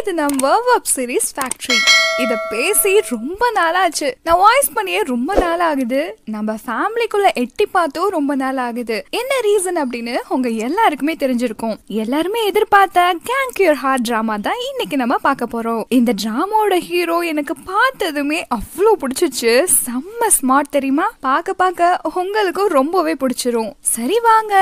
ಇದು ನಮ್ಮ ವರ್ವಪ್ series factory இத பேசி ரொம்ப நாளாச்சு நான் வாய்ஸ் பண்ணியே ரொம்ப நாள் ஆகுது நம்ம ஃபேமிலிக்குள்ள எட்டி பார்த்தும் ரொம்ப நாள் ஆகுது என்ன ரீசன் அப்படின்னு உங்க எல்லாருக்குமே தெரிஞ்சிருக்கும் எல்லாருமே எதிர்பார்த்த கேங்க் யூர் ஹார்ட் டிராமா தான் இன்னைக்கு நம்ம பார்க்க போறோம் இந்த டிராமாவோட ஹீரோ எனக்கு பார்த்ததுமே அவ்வளோ பிடிச்சிச்சு செம்ம ஸ்மார்ட் தெரியுமா பார்க்க பார்க்க உங்களுக்கும் ரொம்பவே பிடிச்சிரும் சரி வாங்க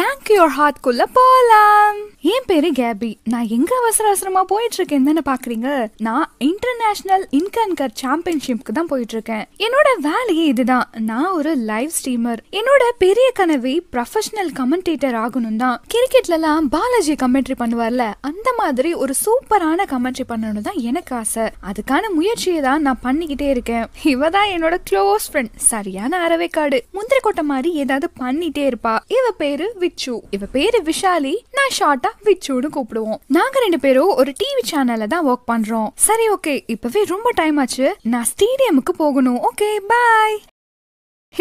கேங்க் யூர் ஹார்ட் குள்ள போலாம் என் பேரு கேபி நான் எங்க அவசர அவசரமா போயிட்டு இருக்கேன் தானே பாக்குறீங்க நான் இன்டர்நேஷனல் இன்டர்நேஷனல் இன்கன் கட் சாம்பியன்ஷிப்க்கு தான் போயிட்டு இருக்கேன் என்னோட வேலையே இதுதான் நான் ஒரு லைவ் ஸ்ட்ரீமர் என்னோட பெரிய கனவை ப்ரொஃபஷனல் கமெண்டேட்டர் ஆகணும் தான் கிரிக்கெட்லலாம் பாலாஜி கமெண்ட்ரி பண்ணுவார்ல அந்த மாதிரி ஒரு சூப்பரான கமெண்ட்ரி பண்ணணும் தான் எனக்கு ஆசை அதுக்கான முயற்சியை தான் நான் பண்ணிக்கிட்டே இருக்கேன் இவ தான் என்னோட க்ளோஸ் ஃப்ரெண்ட் சரியான அறவைக்காடு முந்திரி கொட்டை மாதிரி ஏதாவது பண்ணிட்டே இருப்பா இவ பேரு விச்சு இவ பேரு விஷாலி நான் ஷார்ட்டா விச்சுன்னு கூப்பிடுவோம் நாங்க ரெண்டு பேரும் ஒரு டிவி சேனல்ல தான் ஒர்க் பண்றோம் சரி ஓகே இப்ப இப்பவே ரொம்ப டைம் ஆச்சு நான் ஸ்டேடியமுக்கு போகணும் ஓகே பாய்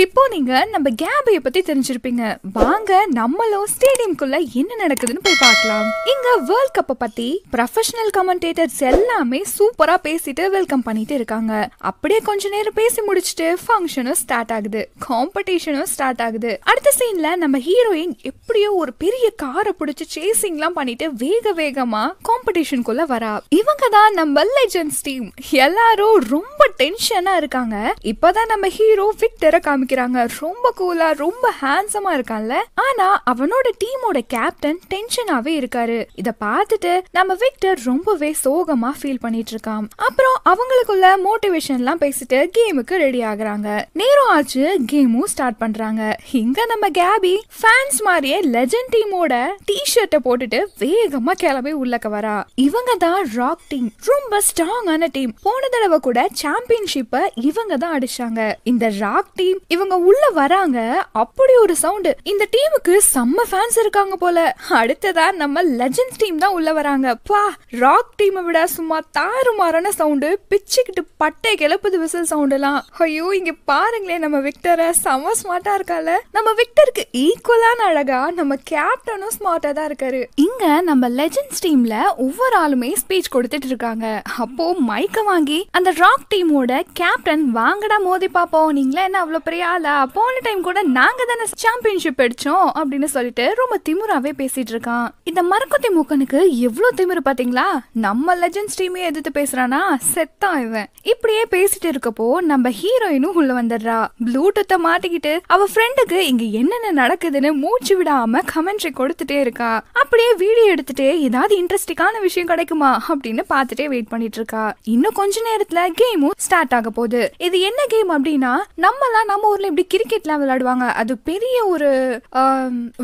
இப்போ நீங்க நம்ம கேபியை பத்தி தெரிஞ்சிருப்பீங்க வாங்க நம்மளும் ஸ்டேடியம்குள்ள என்ன நடக்குதுன்னு போய் பார்க்கலாம் இங்க வேர்ல்ட் கப்பை பத்தி ப்ரொஃபஷனல் கமெண்டேட்டர்ஸ் எல்லாமே சூப்பரா பேசிட்டு வெல்கம் பண்ணிட்டு இருக்காங்க அப்படியே கொஞ்ச நேரம் பேசி முடிச்சுட்டு ஃபங்க்ஷனும் ஸ்டார்ட் ஆகுது காம்படிஷனும் ஸ்டார்ட் ஆகுது அடுத்த சீன்ல நம்ம ஹீரோயின் எப்படியோ ஒரு பெரிய காரை பிடிச்சி சேசிங்லாம் பண்ணிட்டு வேக வேகமா காம்படிஷனுக்குள்ள வரா இவங்க தான் நம்ம லெஜெண்ட்ஸ் டீம் எல்லாரும் ரொம்ப டென்ஷனா இருக்காங்க இப்பதான் நம்ம ஹீரோ விக்டரை காமி காமிக்கிறாங்க ரொம்ப கூலா ரொம்ப ஹேண்ட்ஸமா இருக்கான்ல ஆனா அவனோட டீமோட கேப்டன் டென்ஷனாவே இருக்காரு இத பார்த்துட்டு நம்ம விக்டர் ரொம்பவே சோகமா ஃபீல் பண்ணிட்டு இருக்கான் அப்புறம் அவங்களுக்குள்ள மோட்டிவேஷன் எல்லாம் பேசிட்டு கேமுக்கு ரெடி ஆகுறாங்க நேரம் ஆச்சு கேமும் ஸ்டார்ட் பண்றாங்க இங்க நம்ம கேபி ஃபேன்ஸ் மாதிரியே லெஜண்ட் டீமோட டி ஷர்ட்டை போட்டுட்டு வேகமா கிளம்பி உள்ளக்க வரா இவங்க தான் ராக் டீம் ரொம்ப ஸ்ட்ராங்கான டீம் போன தடவை கூட சாம்பியன்ஷிப்பை இவங்க தான் அடிச்சாங்க இந்த ராக் டீம் இவங்க உள்ள வராங்க அப்படி ஒரு சவுண்டு இந்த டீமுக்கு செம்ம ஃபேன்ஸ் இருக்காங்க போல அடுத்ததா நம்ம லெஜண்ட்ஸ் டீம் தான் உள்ள வராங்க பா ராக் டீமை விட சும்மா தாறுமாறான சவுண்டு பிச்சுக்கிட்டு பட்டை கிளப்புது விசில் சவுண்ட் எல்லாம் ஐயோ இங்க பாருங்களேன் நம்ம விக்டரை செம ஸ்மார்ட்டா இருக்கால நம்ம விக்டருக்கு ஈக்குவலான அழகா நம்ம கேப்டனும் ஸ்மார்ட்டா தான் இருக்காரு இங்க நம்ம லெஜண்ட்ஸ் டீம்ல ஒவ்வொரு ஆளுமே ஸ்பீச் கொடுத்துட்டு இருக்காங்க அப்போ மைக்க வாங்கி அந்த ராக் டீமோட கேப்டன் வாங்கடா மோதி பாப்போம் நீங்களே என்ன அவ்வளவு சரியால போன டைம் கூட நாங்க தானே சாம்பியன்ஷிப் அடிச்சோம் அப்படின்னு சொல்லிட்டு ரொம்ப திமுறாவே பேசிட்டு இருக்கான் இந்த மரக்கொத்தி மூக்கனுக்கு எவ்வளவு திமிரு பாத்தீங்களா நம்ம லெஜன்ஸ் டீமே எதிர்த்து பேசுறானா செத்தான் இவன் இப்படியே பேசிட்டு இருக்கப்போ நம்ம ஹீரோயினும் உள்ள வந்துடுறா ப்ளூடூத்த மாட்டிக்கிட்டு அவ ஃப்ரெண்டுக்கு இங்க என்னென்ன நடக்குதுன்னு மூச்சு விடாம கமெண்ட்ரி கொடுத்துட்டே இருக்கா அப்படியே வீடியோ எடுத்துட்டு ஏதாவது இன்ட்ரெஸ்டிங்கான விஷயம் கிடைக்குமா அப்படின்னு பாத்துட்டே வெயிட் பண்ணிட்டு இருக்கா இன்னும் கொஞ்ச நேரத்துல கேமும் ஸ்டார்ட் ஆக போகுது இது என்ன கேம் அப்படின்னா நம்மலாம் நம்ம ஊர்ல இப்படி கிரிக்கெட்லாம் விளையாடுவாங்க அது பெரிய ஒரு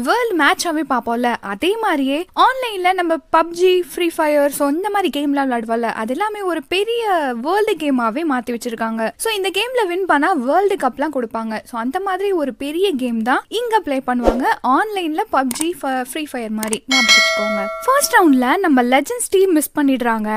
வேர்ல்டு மேட்சாவே பார்ப்போம்ல அதே மாதிரியே ஆன்லைன்ல நம்ம பப்ஜி ஃப்ரீ ஃபயர் ஸோ இந்த மாதிரி கேம்லாம் விளையாடுவோம்ல அது எல்லாமே ஒரு பெரிய வேர்ல்டு கேமாவே மாத்தி வச்சிருக்காங்க ஸோ இந்த கேம்ல வின் பண்ணா வேர்ல்டு கப்லாம் கொடுப்பாங்க ஸோ அந்த மாதிரி ஒரு பெரிய கேம் தான் இங்க பிளே பண்ணுவாங்க ஆன்லைன்ல பப்ஜி ஃப்ரீ ஃபயர் மாதிரி ஞாபகம் ஃபர்ஸ்ட் ரவுண்ட்ல நம்ம லெஜண்ட்ஸ் டீம் மிஸ் பண்ணிடுறாங்க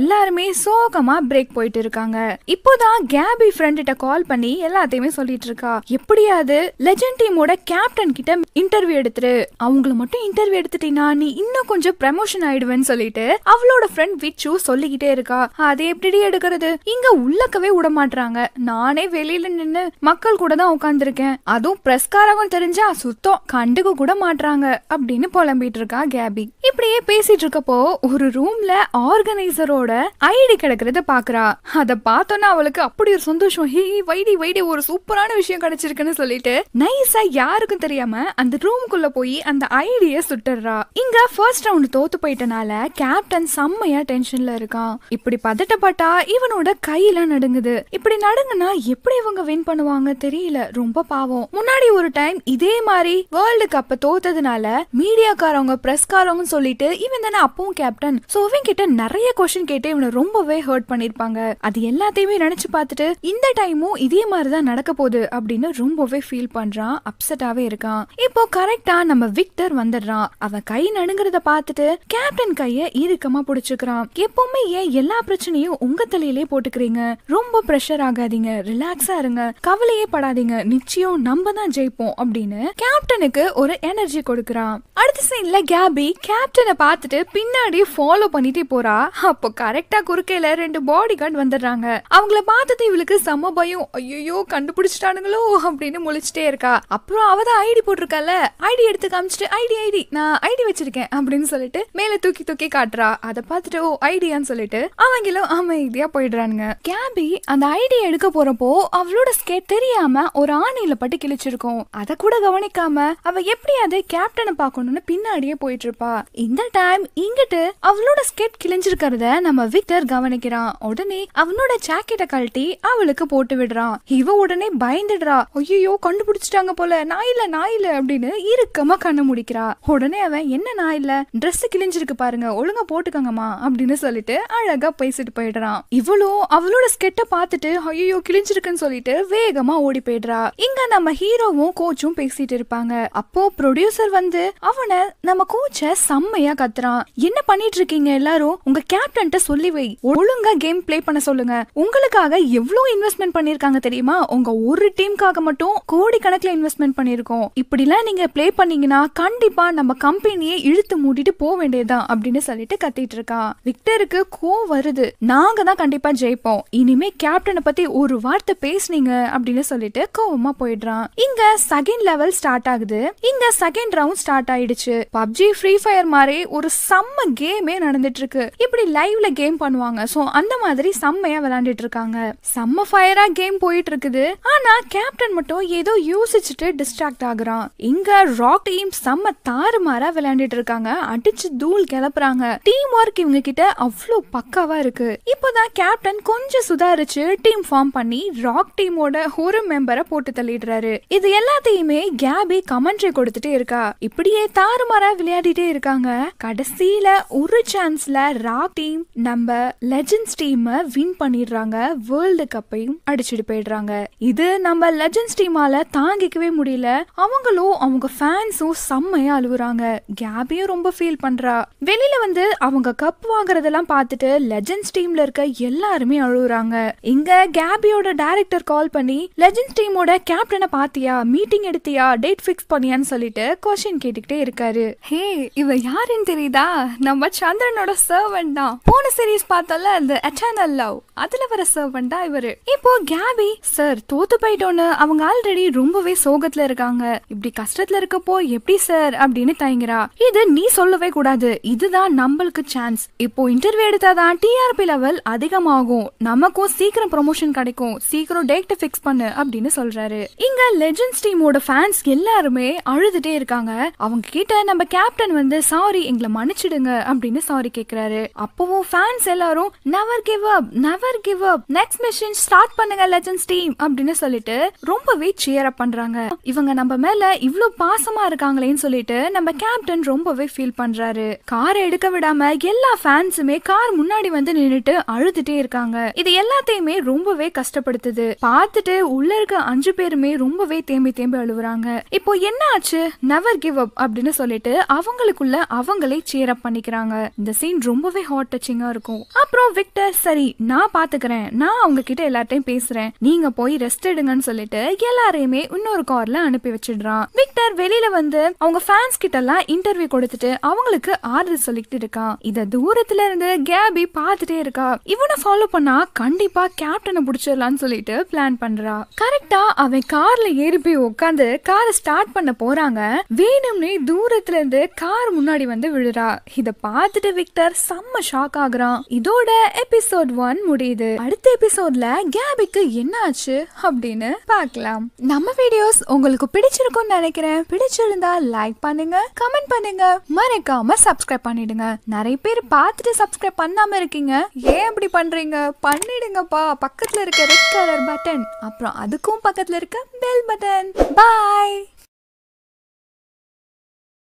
எல்லாருமே சோகமா பிரேக் போயிட்டு இருக்காங்க இப்போதான் கேபி ஃப்ரெண்ட்ட கால் பண்ணி எல்லாத்தையுமே சொல்லிட்டு இருக்கா எப்படியாவது லெஜண்ட் டீமோட கேப்டன் கிட்ட இன்டர்வியூ எடுத்துரு அவங்கள மட்டும் இன்டர்வியூ எடுத்துட்டீங்க நீ இன்னும் கொஞ்சம் ப்ரமோஷன் ஆயிடுவேன்னு சொல்லிட்டு அவளோட ஃப்ரெண்ட் விச்சு சொல்லிக்கிட்டே இருக்கா அதை எப்படி எடுக்கிறது இங்க உள்ளக்கவே விட மாட்டாங்க நானே வெளியில நின்னு மக்கள் கூட தான் உட்காந்துருக்கேன் அதுவும் பிரஸ்காரகம் தெரிஞ்சா சுத்தம் கண்டுக்க கூட மாட்டாங்க அப்படின்னு புலம்பிட்டு இருக்கா கேபி இப்படியே பேசிட்டு இருக்கப்போ ஒரு ரூம்ல ஆர்கனைசரோட ஐடி கிடைக்கிறத பாக்குறா அத பார்த்தோன்னா அவளுக்கு அப்படி ஒரு சந்தோஷம் ஹே வைடி வைடி ஒரு சூப்பரான விஷயம் கிடைச்சிருக்குன்னு சொல்லிட்டு நைஸா யாருக்கும் தெரியாம அந்த ரூமுக்குள்ள போய் அந்த ஐடிய சுட்டுறா இங்க ஃபர்ஸ்ட் ரவுண்ட் தோத்து போயிட்டனால கேப்டன் செம்மையா டென்ஷன்ல இருக்கான் இப்படி பதட்டப்பட்டா இவனோட கையில நடுங்குது இப்படி நடுங்குனா எப்படி இவங்க வின் பண்ணுவாங்க தெரியல ரொம்ப பாவம் முன்னாடி ஒரு டைம் இதே மாதிரி வேர்ல்டு கப் தோத்ததுனால மீடியாக்காரவங்க பிரஸ்காரவங்க சொல்லிட்டு இவன் தானே அப்பவும் கேப்டன் சோ இவன் கிட்ட நிறைய கொஸ்டின் கேட்டு இவனை ரொம்பவே ஹர்ட் பண்ணிருப்பாங்க அது எல்லாத்தையுமே நினைச்சு பார்த்துட்டு இந்த டைமும் இதே மாதிரிதான் நடக்க போகுது அப்படின்னு ரொம்பவே ஃபீல் பண்றான் அப்செட்டாவே இருக்கான் இப்போ கரெக்டா நம்ம விக்டர் வந்துடுறான் அவன் கை நடுங்கறத பார்த்துட்டு கேப்டன் கைய இறுக்கமா புடிச்சுக்கிறான் எப்பவுமே ஏன் எல்லா பிரச்சனையும் உங்க தலையிலே போட்டுக்கிறீங்க ரொம்ப ப்ரெஷர் ஆகாதீங்க ரிலாக்ஸா இருங்க கவலையே படாதீங்க நிச்சயம் நம்ம தான் ஜெயிப்போம் அப்படின்னு கேப்டனுக்கு ஒரு எனர்ஜி கொடுக்கறான் அடுத்த சீன்ல கேபி கேப்டனை பார்த்துட்டு பின்னாடி ஃபாலோ பண்ணிட்டே போறா அப்போ கரெக்டா குறுக்கையில ரெண்டு பாடி கார்டு வந்துடுறாங்க அவங்கள பார்த்தது இவளுக்கு சம பயம் ஐயோ கண்டுபிடிச்சிட்டானு பாருங்களோ அப்படின்னு முழிச்சிட்டே இருக்கா அப்புறம் அவ தான் ஐடி போட்டிருக்கால ஐடி எடுத்து காமிச்சிட்டு ஐடி ஐடி நான் ஐடி வச்சிருக்கேன் அப்படின்னு சொல்லிட்டு மேல தூக்கி தூக்கி காட்டுறா அதை பார்த்துட்டு ஓ ஐடியான்னு சொல்லிட்டு அவங்களும் அமைதியா போயிடுறானுங்க கேபி அந்த ஐடி எடுக்க போறப்போ அவளோட ஸ்கேட் தெரியாம ஒரு ஆணையில பட்டு கிழிச்சிருக்கும் அத கூட கவனிக்காம அவ எப்படி அது கேப்டனை பார்க்கணும்னு பின்னாடியே போயிட்டு இருப்பா இந்த டைம் இங்கிட்டு அவளோட ஸ்கேட் கிழிஞ்சிருக்கிறத நம்ம விக்டர் கவனிக்கிறான் உடனே அவனோட ஜாக்கெட்டை கழட்டி அவளுக்கு போட்டு விடுறான் இவ உடனே பயந்து பயந்துடுறா ஐயோ கண்டுபிடிச்சிட்டாங்க போல நான் இல்ல நான் இல்ல அப்படின்னு இறுக்கமா கண்ணு முடிக்கிறா உடனே அவன் என்ன நான் இல்ல ட்ரெஸ் கிழிஞ்சிருக்கு பாருங்க ஒழுங்கா போட்டுக்கோங்கம்மா அப்படின்னு சொல்லிட்டு அழகா பேசிட்டு போயிடுறான் இவளோ அவளோட ஸ்கெட்ட பாத்துட்டு ஐயோ கிழிஞ்சிருக்குன்னு சொல்லிட்டு வேகமா ஓடி போயிடுறா இங்க நம்ம ஹீரோவும் கோச்சும் பேசிட்டு இருப்பாங்க அப்போ ப்ரொடியூசர் வந்து அவனை நம்ம கோச்ச செம்மையா கத்துறான் என்ன பண்ணிட்டு இருக்கீங்க எல்லாரும் உங்க கேப்டன்ட்ட சொல்லி வை ஒழுங்கா கேம் பிளே பண்ண சொல்லுங்க உங்களுக்காக எவ்வளவு இன்வெஸ்ட்மெண்ட் பண்ணிருக்காங்க தெரியுமா உங்க ஒரு டீமுக்காக மட்டும் கோடிக்கணக்கில் இன்வெஸ்ட்மெண்ட் பண்ணியிருக்கோம் இப்படிலாம் நீங்க பிளே பண்ணீங்கன்னா கண்டிப்பா நம்ம கம்பெனியை இழுத்து மூடிட்டு போக வேண்டியதுதான் அப்படின்னு சொல்லிட்டு கத்திட்டு இருக்கா விக்டருக்கு கோ வருது நாங்க தான் கண்டிப்பா ஜெயிப்போம் இனிமே கேப்டனை பத்தி ஒரு வார்த்தை பேசுனீங்க அப்படின்னு சொல்லிட்டு கோவமா போயிடுறான் இங்க செகண்ட் லெவல் ஸ்டார்ட் ஆகுது இங்க செகண்ட் ரவுண்ட் ஸ்டார்ட் ஆயிடுச்சு பப்ஜி ஃப்ரீ ஃபயர் மாதிரி ஒரு செம்ம கேமே நடந்துட்டு இருக்கு இப்படி லைவ்ல கேம் பண்ணுவாங்க சோ அந்த மாதிரி செம்மையா விளையாண்டுட்டு இருக்காங்க செம்ம ஃபயரா கேம் போயிட்டு இருக்குது ஆனா கேப்டன் மட்டும் ஏதோ யோசிச்சுட்டு டிஸ்ட்ராக்ட் ஆகுறான் இங்க ராக் டீம் செம்ம தாறுமாறா விளையாண்டுட்டு இருக்காங்க அடிச்சு தூள் கிளப்புறாங்க டீம் ஒர்க் இவங்க கிட்ட அவ்வளோ பக்காவா இருக்கு இப்போதான் கேப்டன் கொஞ்சம் சுதாரிச்சு டீம் ஃபார்ம் பண்ணி ராக் டீமோட ஒரு மெம்பரை போட்டு தள்ளிடுறாரு இது எல்லாத்தையுமே கேபி கமெண்ட்ரி கொடுத்துட்டே இருக்கா இப்படியே தாறுமாறா விளையாடிட்டே இருக்காங்க கடைசியில ஒரு சான்ஸ்ல ராக் டீம் நம்ம லெஜண்ட்ஸ் டீம் வின் பண்ணிடுறாங்க வேர்ல்டு கப்பையும் அடிச்சுட்டு போயிடுறாங்க இது நம்ம நம்ம லெஜண்ட்ஸ் டீமால தாங்கிக்கவே முடியல அவங்களும் அவங்க ஃபேன்ஸும் செம்மையா அழுகுறாங்க கேபியும் ரொம்ப ஃபீல் பண்றா வெளியில வந்து அவங்க கப் வாங்குறதெல்லாம் பார்த்துட்டு லெஜண்ட்ஸ் டீம்ல இருக்க எல்லாருமே அழுகுறாங்க இங்க கேபியோட டைரக்டர் கால் பண்ணி லெஜண்ட்ஸ் டீமோட கேப்டனை பாத்தியா மீட்டிங் எடுத்தியா டேட் ஃபிக்ஸ் பண்ணியான்னு சொல்லிட்டு கொஸ்டின் கேட்டுக்கிட்டே இருக்காரு ஹே இவ யாருன்னு தெரியுதா நம்ம சந்திரனோட சர்வன் தான் போன சீரீஸ் பார்த்தால அந்த அச்சானல் லவ் அதுல வர சர்வன் தான் இவரு இப்போ கேபி சார் தோத்து போயிட்டு கேட்டோன்னு அவங்க ஆல்ரெடி ரொம்பவே சோகத்துல இருக்காங்க இப்படி கஷ்டத்துல இருக்கப்போ எப்படி சார் அப்படின்னு தயங்குறா இது நீ சொல்லவே கூடாது இதுதான் நம்மளுக்கு சான்ஸ் இப்போ இன்டர்வியூ எடுத்தாதான் டிஆர்பி லெவல் அதிகமாகும் நமக்கும் சீக்கிரம் ப்ரொமோஷன் கிடைக்கும் சீக்கிரம் டேட் ஃபிக்ஸ் பண்ணு அப்படின்னு சொல்றாரு இங்க லெஜண்ட்ஸ் டீமோட ஃபேன்ஸ் எல்லாருமே அழுதுட்டே இருக்காங்க அவங்க கிட்ட நம்ம கேப்டன் வந்து சாரி எங்களை மன்னிச்சிடுங்க அப்படின்னு சாரி கேக்குறாரு அப்பவும் ஃபேன்ஸ் எல்லாரும் never give up never give up next machine start பண்ணுங்க லெஜண்ட்ஸ் டீம் அப்படின்னு சொல்லிட்டு சொல்லிட்டு ரொம்பவே சியர் அப் பண்றாங்க இவங்க நம்ம மேல இவ்ளோ பாசமா இருக்காங்களேன்னு சொல்லிட்டு நம்ம கேப்டன் ரொம்பவே ஃபீல் பண்றாரு காரை எடுக்க விடாம எல்லா ஃபேன்ஸுமே கார் முன்னாடி வந்து நின்னுட்டு அழுதுட்டே இருக்காங்க இது எல்லாத்தையுமே ரொம்பவே கஷ்டப்படுத்துது பார்த்துட்டு உள்ள இருக்க அஞ்சு பேருமே ரொம்பவே தேம்பி தேம்பி அழுவுறாங்க இப்போ என்ன ஆச்சு நெவர் கிவ் அப் அப்படின்னு சொல்லிட்டு அவங்களுக்குள்ள அவங்களே சியர் அப் பண்ணிக்கிறாங்க இந்த சீன் ரொம்பவே ஹாட் டச்சிங்கா இருக்கும் அப்புறம் விக்டர் சரி நான் பாத்துக்கிறேன் நான் அவங்க கிட்ட எல்லார்ட்டையும் பேசுறேன் நீங்க போய் ரெஸ்ட் எடுங்க அப்படின்னு சொல்லிட்டு எல்லாரையுமே இன்னொரு கார்ல அனுப்பி வச்சிடுறான் விக்டர் வெளியில வந்து அவங்க ஃபேன்ஸ் கிட்ட எல்லாம் இன்டர்வியூ கொடுத்துட்டு அவங்களுக்கு ஆறுதல் சொல்லிட்டு இருக்கான் இத தூரத்துல இருந்து கேபி பாத்துட்டே இருக்கா இவனை ஃபாலோ பண்ணா கண்டிப்பா கேப்டனை பிடிச்சிடலாம்னு சொல்லிட்டு பிளான் பண்றா கரெக்டா அவன் கார்ல ஏறி போய் உட்காந்து காரை ஸ்டார்ட் பண்ண போறாங்க வேணும்னே தூரத்துல இருந்து கார் முன்னாடி வந்து விழுறா இத பார்த்துட்டு விக்டர் செம்ம ஷாக் ஆகுறான் இதோட எபிசோட் ஒன் முடியுது அடுத்த எபிசோட்ல கேபிக்கு என்ன ஆச்சு அப்படின்னு பார்க்கலாம் நம்ம வீடியோஸ் உங்களுக்கு பிடிச்சிருக்கும் நினைக்கிறேன் பிடிச்சிருந்தா லைக் பண்ணுங்க கமெண்ட் பண்ணுங்க மறக்காம சப்ஸ்கிரைப் பண்ணிடுங்க நிறைய பேர் பார்த்துட்டு சப்ஸ்கிரைப் பண்ணாம இருக்கீங்க ஏன் அப்படி பண்றீங்க பண்ணிடுங்கப்பா பக்கத்துல இருக்க ரெட் கலர் பட்டன் அப்புறம் அதுக்கும் பக்கத்துல இருக்க பெல் பட்டன் பாய்